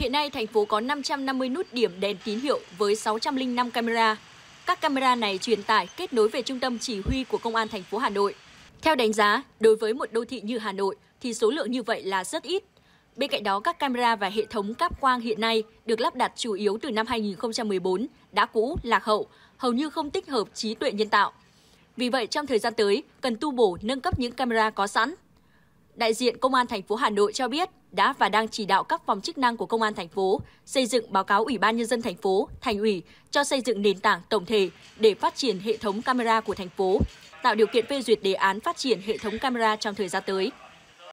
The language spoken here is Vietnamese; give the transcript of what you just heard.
Hiện nay, thành phố có 550 nút điểm đèn tín hiệu với 605 camera. Các camera này truyền tải kết nối về trung tâm chỉ huy của Công an thành phố Hà Nội. Theo đánh giá, đối với một đô thị như Hà Nội thì số lượng như vậy là rất ít. Bên cạnh đó, các camera và hệ thống cáp quang hiện nay được lắp đặt chủ yếu từ năm 2014, đã cũ, lạc hậu, hầu như không tích hợp trí tuệ nhân tạo. Vì vậy, trong thời gian tới, cần tu bổ, nâng cấp những camera có sẵn đại diện Công an thành phố Hà Nội cho biết đã và đang chỉ đạo các phòng chức năng của Công an thành phố xây dựng báo cáo Ủy ban nhân dân thành phố, thành ủy cho xây dựng nền tảng tổng thể để phát triển hệ thống camera của thành phố, tạo điều kiện phê duyệt đề án phát triển hệ thống camera trong thời gian tới.